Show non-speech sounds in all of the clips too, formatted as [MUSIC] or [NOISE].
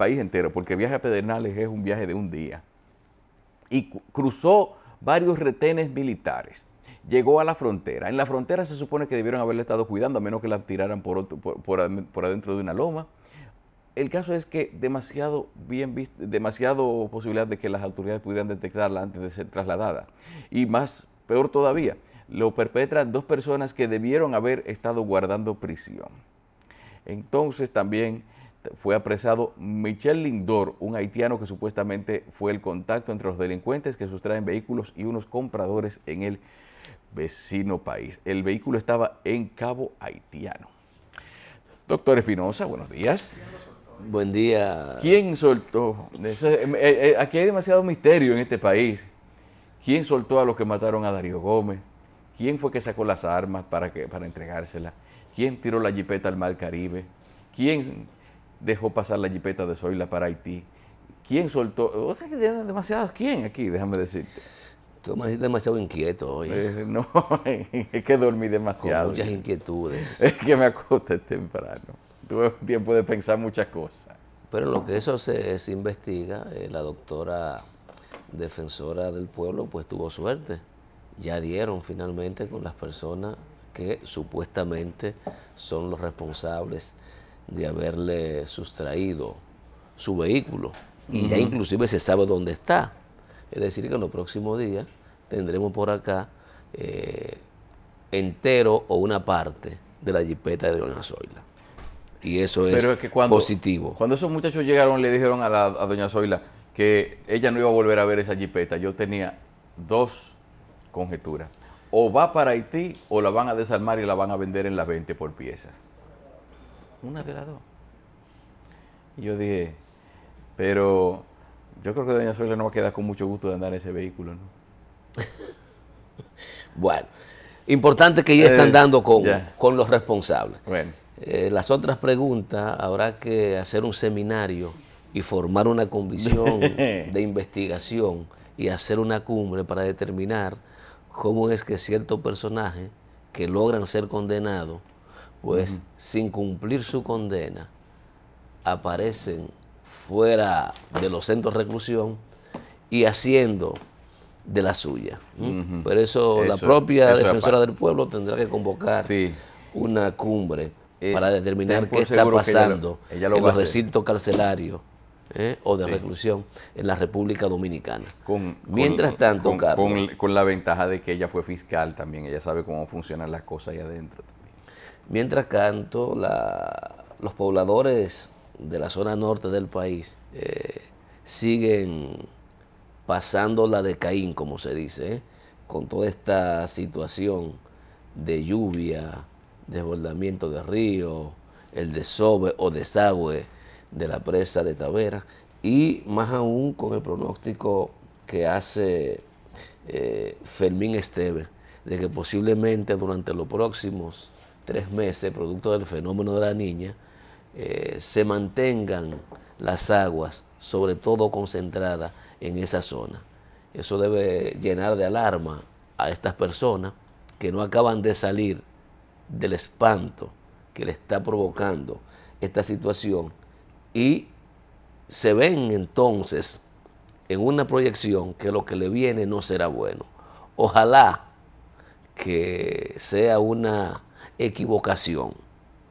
país entero, porque viaje a Pedernales es un viaje de un día. Y cruzó varios retenes militares. Llegó a la frontera. En la frontera se supone que debieron haberle estado cuidando, a menos que la tiraran por, otro, por, adentro de una loma. El caso es que demasiado bien visto, demasiado posibilidad de que las autoridades pudieran detectarla antes de ser trasladada. Y más, peor todavía, lo perpetran dos personas que debieron haber estado guardando prisión. Entonces también fue apresado Michel Lindor, un haitiano que supuestamente fue el contacto entre los delincuentes que sustraen vehículos y unos compradores en el vecino país. El vehículo estaba en Cabo Haitiano. Doctor Espinosa, buenos días. Buen día. ¿Quién soltó? Eh, eh, eh, aquí hay demasiado misterio en este país. ¿Quién soltó a los que mataron a Darío Gómez? ¿Quién fue que sacó las armas para, que, para entregárselas? ¿Quién tiró la jipeta al mar Caribe? ¿Quién dejó pasar la jipeta de Zoila para Haití? ¿Quién soltó? O sea, que demasiados quién aquí, déjame decirte. Tú me demasiado inquieto hoy. Eh, no, [LAUGHS] es que dormí demasiado. Con muchas inquietudes. Es que me acosté temprano. Tuve tiempo de pensar muchas cosas. Pero en lo que eso se, investiga, eh, la doctora defensora del pueblo pues tuvo suerte. Ya dieron finalmente con las personas que supuestamente son los responsables de haberle sustraído su vehículo y ya inclusive se sabe dónde está. Es decir, que en los próximos días tendremos por acá eh, entero o una parte de la jipeta de doña Zoila. Y eso es, positivo. Cuando esos muchachos llegaron le dijeron a, la, a doña Zoila que ella no iba a volver a ver esa jipeta, yo tenía dos conjeturas. O va para Haití o la van a desarmar y la van a vender en las 20 por pieza. Una de las dos. Y yo dije, pero yo creo que Doña Suela no va a quedar con mucho gusto de andar en ese vehículo, ¿no? [LAUGHS] bueno, importante que ya están eh, dando con, con los responsables. Bueno. Eh, las otras preguntas habrá que hacer un seminario y formar una comisión [LAUGHS] de investigación y hacer una cumbre para determinar cómo es que cierto personaje que logran ser condenados pues sin cumplir su condena, aparecen fuera de los centros de reclusión y haciendo de la suya. Por eso, la propia defensora del pueblo tendrá que convocar una cumbre eh, eh, para determinar qué está pasando en los recintos carcelarios eh, o de reclusión en la República Dominicana. Mientras tanto, con, Carlos, con, la ventaja de que ella fue fiscal también, ella sabe cómo funcionan las cosas ahí adentro. Mientras tanto, los pobladores de la zona norte del país eh, siguen pasando la decaín, como se dice, eh, con toda esta situación de lluvia, desbordamiento de río, el desove o desagüe de la presa de Tavera y más aún con el pronóstico que hace eh, Fermín Esteves de que posiblemente durante los próximos tres meses, producto del fenómeno de la niña, eh, se mantengan las aguas, sobre todo concentradas en esa zona. Eso debe llenar de alarma a estas personas que no acaban de salir del espanto que le está provocando esta situación y se ven entonces en una proyección que lo que le viene no será bueno. Ojalá que sea una equivocación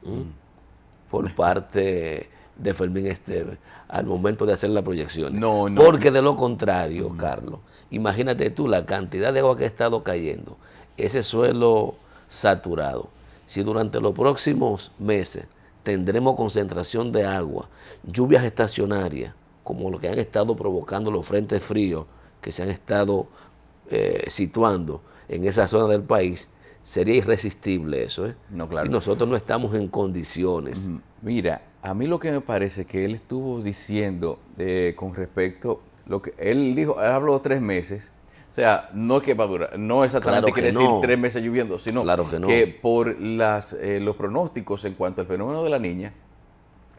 mm. por parte de Fermín Esteves al momento de hacer la proyección. No, no, Porque de lo contrario, mm. Carlos, imagínate tú la cantidad de agua que ha estado cayendo, ese suelo saturado. Si durante los próximos meses tendremos concentración de agua, lluvias estacionarias, como lo que han estado provocando los frentes fríos que se han estado eh, situando en esa zona del país, sería irresistible eso. ¿eh? No, claro. Y nosotros no estamos en condiciones. Mira, a mí lo que me parece que él estuvo diciendo eh, con respecto, lo que él dijo, él habló tres meses. O sea, no es que va a durar, no exactamente quiere decir tres meses lloviendo, sino que, por las, eh, los pronósticos en cuanto al fenómeno de la niña,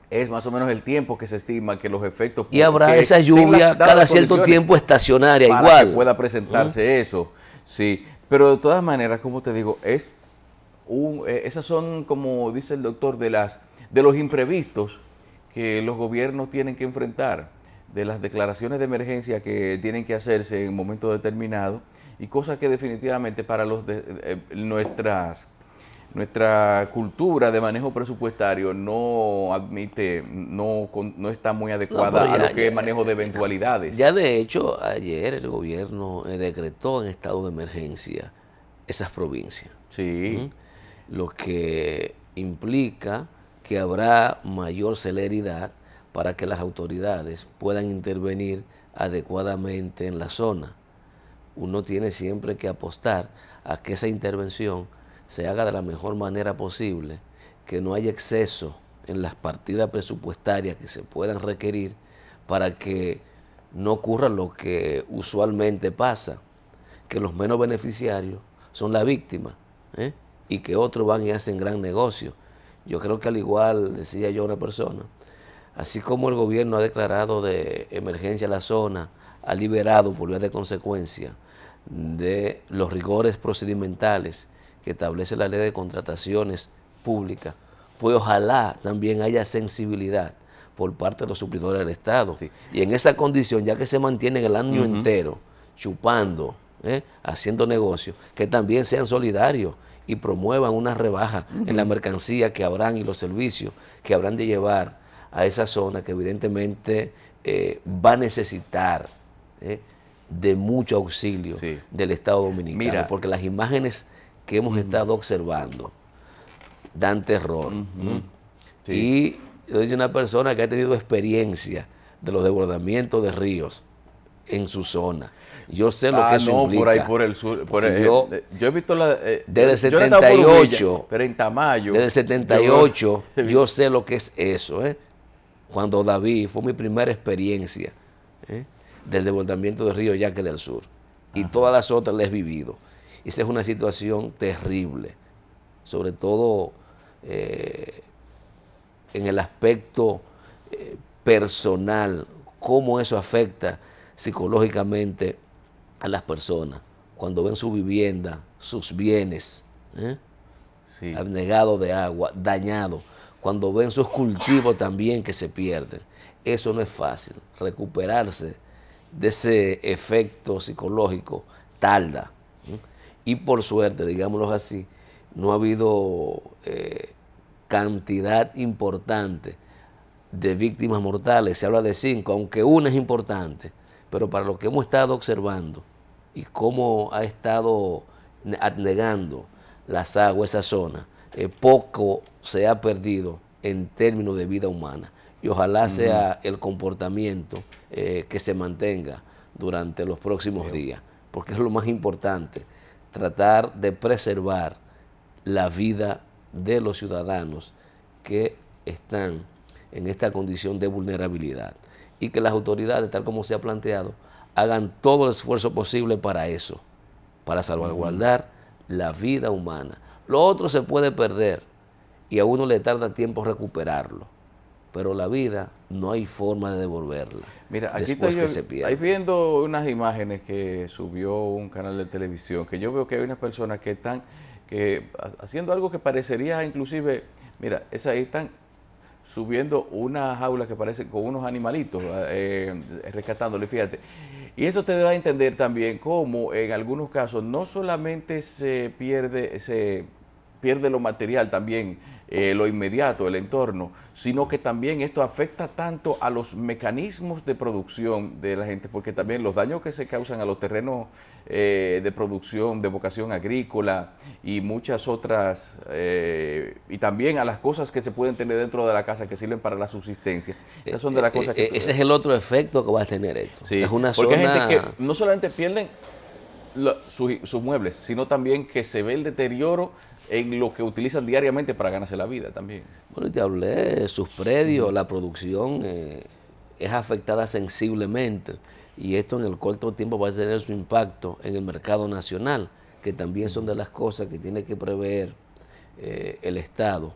es más o menos el tiempo que se estima que los efectos... Y habrá esa lluvia cada cierto tiempo estacionaria para igual. Que pueda presentarse eso. Sí, pero de todas maneras, como te digo, es un, eh, esas son, como dice el doctor, de, las, de los imprevistos que los gobiernos tienen que enfrentar, de las declaraciones de emergencia que tienen que hacerse en un momento determinado y cosas que definitivamente para los eh, nuestras nuestra cultura de manejo presupuestario no admite, no, no está muy adecuada a lo que es manejo de eventualidades. Ya de hecho, ayer el gobierno eh, decretó en estado de emergencia esas provincias. Sí. Lo que implica que habrá mayor celeridad para que las autoridades puedan intervenir adecuadamente en la zona. Uno tiene siempre que apostar a que esa intervención se haga de la mejor manera posible, que no haya exceso en las partidas presupuestarias que se puedan requerir para que no ocurra lo que usualmente pasa, que los menos beneficiarios son la víctima ¿eh? y que otros van y hacen gran negocio. Yo creo que al igual, decía yo una persona, así como el gobierno ha declarado de emergencia la zona, ha liberado por vía de consecuencia de los rigores procedimentales que establece la ley de contrataciones públicas, pues ojalá también haya sensibilidad por parte de los suplidores del Estado. Y en esa condición, ya que se mantienen el año entero chupando, ¿eh? haciendo negocios, que también sean solidarios y promuevan una rebaja en la mercancía que habrán y los servicios que habrán de llevar a esa zona que evidentemente eh, va a necesitar ¿eh? de mucho auxilio del Estado Dominicano, Mira, porque las imágenes que hemos estado observando dan terror. Y yo dice una persona que ha tenido experiencia de los desbordamientos de ríos en su zona. Yo sé lo ah, que eso implica. por el eh, yo, he visto la... Eh, eh, desde el 78. Desde el [LAUGHS] 78 yo, sé lo que es eso. Cuando David fue mi primera experiencia del desbordamiento de río ya que del sur. Y todas las otras las he vivido esa es una situación terrible, sobre todo eh, en el aspecto eh, personal, cómo eso afecta psicológicamente a las personas cuando ven su vivienda, sus bienes, ¿eh? abnegados de agua, dañados, cuando ven sus cultivos también que se pierden. Eso no es fácil. Recuperarse de ese efecto psicológico tarda y por suerte, digámoslo así, no ha habido eh, cantidad importante de víctimas mortales, se habla de cinco, aunque una es importante, pero para lo que hemos estado observando y cómo ha estado adnegando las aguas, esa zona, eh, poco se ha perdido en términos de vida humana. Y ojalá sea el comportamiento eh, que se mantenga durante los próximos días, porque es lo más importante tratar de preservar la vida de los ciudadanos que están en esta condición de vulnerabilidad y que las autoridades, tal como se ha planteado, hagan todo el esfuerzo posible para eso, para salvaguardar la vida humana. Lo otro se puede perder y a uno le tarda tiempo recuperarlo pero la vida no hay forma de devolverla. Mira, aquí estoy, que Ahí viendo unas imágenes que subió un canal de televisión, que yo veo que hay unas personas que están que, haciendo algo que parecería inclusive, mira, esa ahí están subiendo una jaula que parece con unos animalitos, eh, eh, rescatándole, fíjate. Y eso te da a entender también cómo en algunos casos no solamente se pierde, se pierde lo material también, eh, lo inmediato, el entorno, sino que también esto afecta tanto a los mecanismos de producción de la gente, porque también los daños que se causan a los terrenos eh, de producción, de vocación agrícola y muchas otras, eh, y también a las cosas que se pueden tener dentro de la casa que sirven para la subsistencia. Esas son de las cosas que... ese es el otro efecto que va a tener esto. es una porque zona... hay gente que no solamente pierden... sus muebles, sino también que se ve el deterioro en lo que utilizan diariamente para ganarse la vida también. Bueno, y te hablé, sus predios, la producción eh, es afectada sensiblemente y esto en el corto tiempo va a tener su impacto en el mercado nacional, que también son de las cosas que tiene que prever eh, el Estado,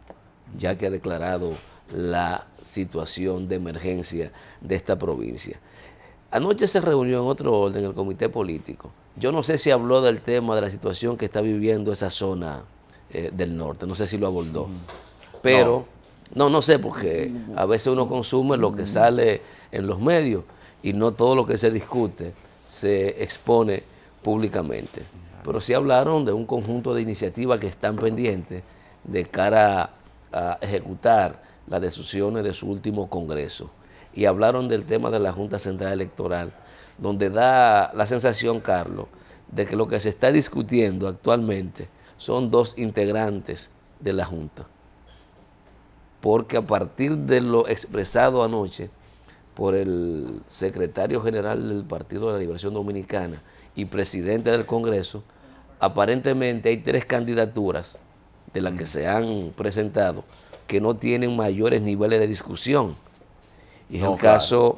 ya que ha declarado la situación de emergencia de esta provincia. Anoche se reunió en otro orden el comité político. Yo no sé si habló del tema de la situación que está viviendo esa zona eh, del norte. No sé si lo abordó. Pero, no. no. sé, porque a veces uno consume lo que sale en los medios y no todo lo que se discute se expone públicamente. Pero sí hablaron de un conjunto de iniciativas que están pendientes de cara a ejecutar las decisiones de su último Congreso. Y hablaron del tema de la Junta Central Electoral, donde da la sensación, Carlos, de que lo que se está discutiendo actualmente son dos integrantes de la Junta. Porque a partir de lo expresado anoche por el secretario general del Partido de la Liberación Dominicana y presidente del Congreso, aparentemente hay tres candidaturas de las que se han presentado que no tienen mayores niveles de discusión. Y es el caso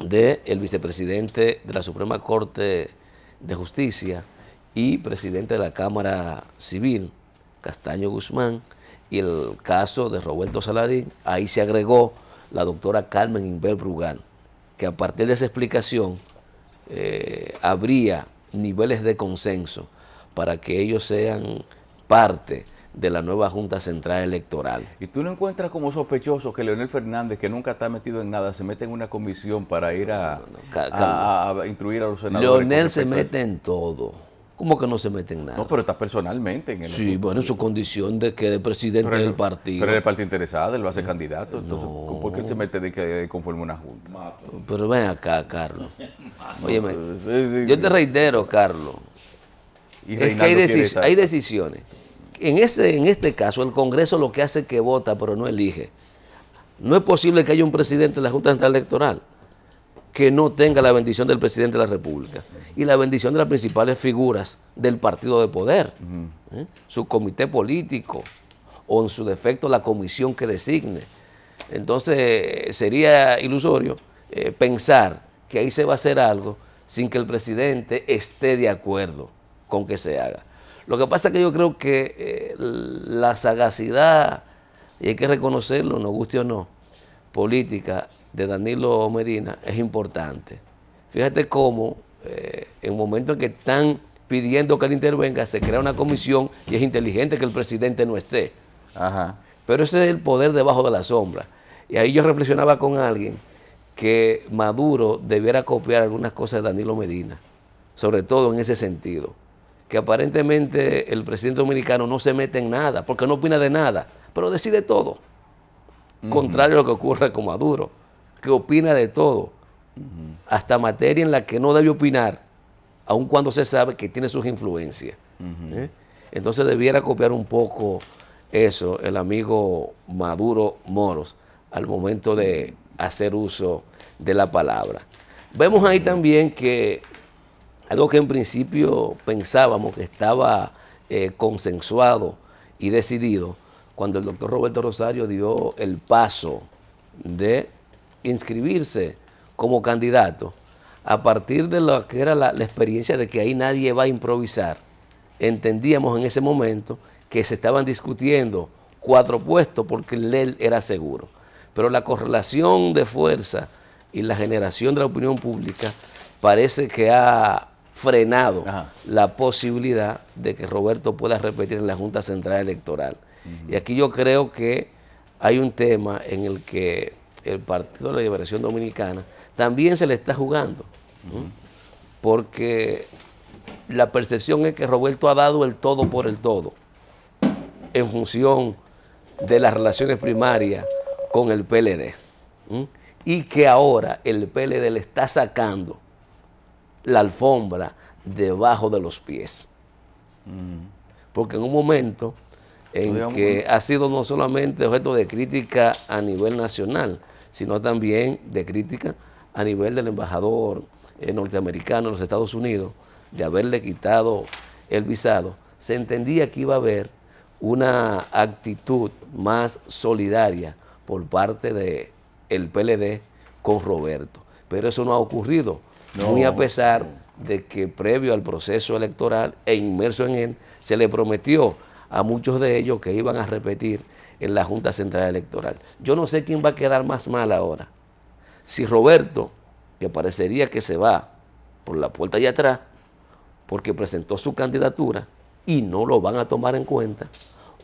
del el vicepresidente de la Suprema Corte de Justicia, y presidente de la Cámara Civil, Castaño Guzmán, y el caso de Roberto Saladín, ahí se agregó la doctora Carmen Inver Brugal, que a partir de esa explicación eh, habría niveles de consenso para que ellos sean parte de la nueva Junta Central Electoral. ¿Y tú no encuentras como sospechoso que Leonel Fernández, que nunca está metido en nada, se mete en una comisión para ir a, a, instruir a los senadores? Leonel se mete en todo. ¿Cómo que no se mete en nada? No, pero está personalmente en el. Sí, bueno, en su condición de que de presidente del partido. Pero él es partido interesado, él va a ser candidato. Entonces, no. ¿por qué él se mete de que conforme una junta? Pero ven acá, Carlos. [LAUGHS] Óyeme, yo te reitero, Carlos. es que hay, decisiones. En, ese, en este caso, el Congreso lo que hace es que vota, pero no elige. No es posible que haya un presidente de la Junta Central Electoral que no tenga la bendición del presidente de la República y la bendición de las principales figuras del partido de poder, ¿eh? su comité político o en su defecto la comisión que designe. Entonces sería ilusorio eh, pensar que ahí se va a hacer algo sin que el presidente esté de acuerdo con que se haga. Lo que pasa es que yo creo que eh, la sagacidad, y hay que reconocerlo, no guste o no, política de Danilo Medina es importante. Fíjate cómo eh, en el momento en que están pidiendo que él intervenga, se crea una comisión y es inteligente que el presidente no esté. Ajá. Pero ese es el poder debajo de la sombra. Y ahí yo reflexionaba con alguien que Maduro debiera copiar algunas cosas de Danilo Medina, sobre todo en ese sentido, que aparentemente el presidente dominicano no se mete en nada, porque no opina de nada, pero decide todo, contrario a lo que ocurre con Maduro que opina de todo, hasta materia en la que no debe opinar, aun cuando se sabe que tiene sus influencias. ¿eh? Entonces debiera copiar un poco eso el amigo Maduro Moros al momento de hacer uso de la palabra. Vemos ahí también que algo que en principio pensábamos que estaba eh, consensuado y decidido, cuando el doctor Roberto Rosario dio el paso de inscribirse como candidato a partir de lo que era la, experiencia de que ahí nadie va a improvisar. Entendíamos en ese momento que se estaban discutiendo cuatro puestos porque el e era seguro. Pero la correlación de fuerza y la generación de la opinión pública parece que ha frenado la posibilidad de que Roberto pueda repetir en la Junta Central Electoral. Y aquí yo creo que hay un tema en el que el Partido de la Liberación Dominicana, también se le está jugando. Porque la percepción es que Roberto ha dado el todo por el todo en función de las relaciones primarias con el PLD. Y que ahora el PLD le está sacando la alfombra debajo de los pies. Porque en un momento en que ha sido no solamente objeto de crítica a nivel nacional, sino también de crítica a nivel del embajador eh, norteamericano en los Estados Unidos, de haberle quitado el visado, se entendía que iba a haber una actitud más solidaria por parte del el PLD con Roberto. Pero eso no ha ocurrido, no, muy a pesar de que previo al proceso electoral e inmerso en él, se le prometió a muchos de ellos que iban a repetir en la Junta Central Electoral. Yo no sé quién va a quedar más mal ahora. Si Roberto, que parecería que se va por la puerta de atrás, porque presentó su candidatura y no lo van a tomar en cuenta,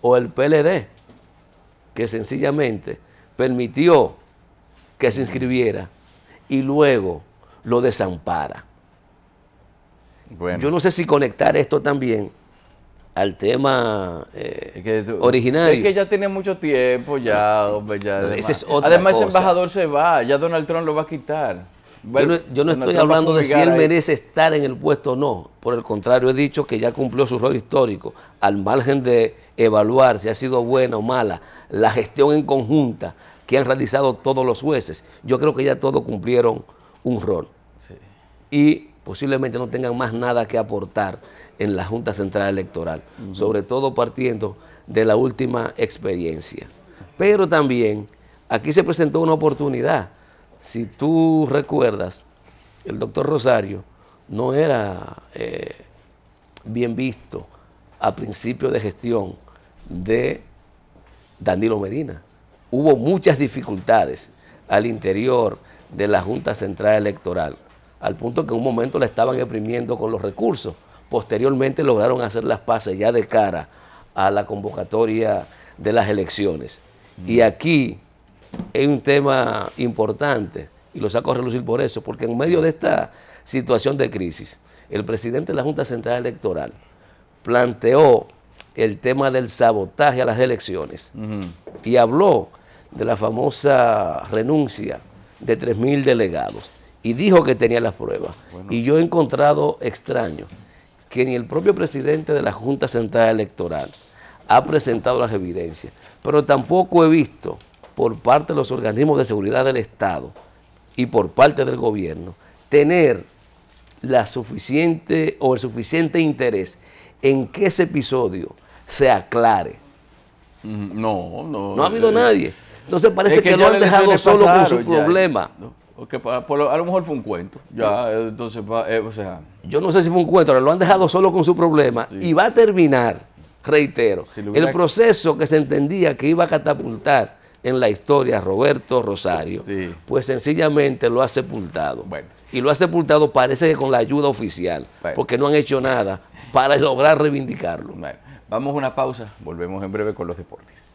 o el PLD, que sencillamente permitió que se inscribiera y luego lo desampara. Yo no sé si conectar esto también al tema eh, es que originario. Es que ya tiene mucho tiempo, ya, además, ese embajador se va, ya Donald Trump lo va a quitar. yo no, estoy hablando de si él merece estar en el puesto o no. Por el contrario, he dicho que ya cumplió su rol histórico, al margen de evaluar si ha sido buena o mala la gestión en conjunta que han realizado todos los jueces. Yo creo que ya todos cumplieron un rol. Y posiblemente no tengan más nada que aportar en la Junta Central Electoral, sobre todo partiendo de la última experiencia. Pero también aquí se presentó una oportunidad. Si tú recuerdas, el doctor Rosario no era eh, bien visto a principio de gestión de Danilo Medina. Hubo muchas dificultades al interior de la Junta Central Electoral al punto que en un momento la estaban exprimiendo con los recursos. Posteriormente lograron hacer las pases ya de cara a la convocatoria de las elecciones. Y mm. aquí es un tema importante, y lo saco a relucir por eso, porque en medio de esta situación de crisis, el presidente de la Junta Central Electoral planteó el tema del sabotaje a las elecciones y habló de la famosa renuncia de 3.000 delegados y dijo que tenía las pruebas. Y yo he encontrado extraño que ni el propio presidente de la Junta Central Electoral ha presentado las evidencias, pero tampoco he visto por parte de los organismos de seguridad del Estado y por parte del gobierno tener la suficiente o el suficiente interés en que ese episodio se aclare. Mm, no, no. No ha habido eh, nadie. Entonces parece que, lo han dejado solo con su eh. problema. Porque para, a lo mejor fue un cuento. Ya, eh, entonces, eh, o Yo no sé si fue un cuento, ahora lo han dejado solo con su problema y va a terminar, reitero, el proceso que se entendía que iba a catapultar en la historia Roberto Rosario, pues sencillamente lo ha sepultado. Bueno. Y lo ha sepultado parece que con la ayuda oficial, porque no han hecho nada para lograr reivindicarlo. Vamos a una pausa, volvemos en breve con los deportes.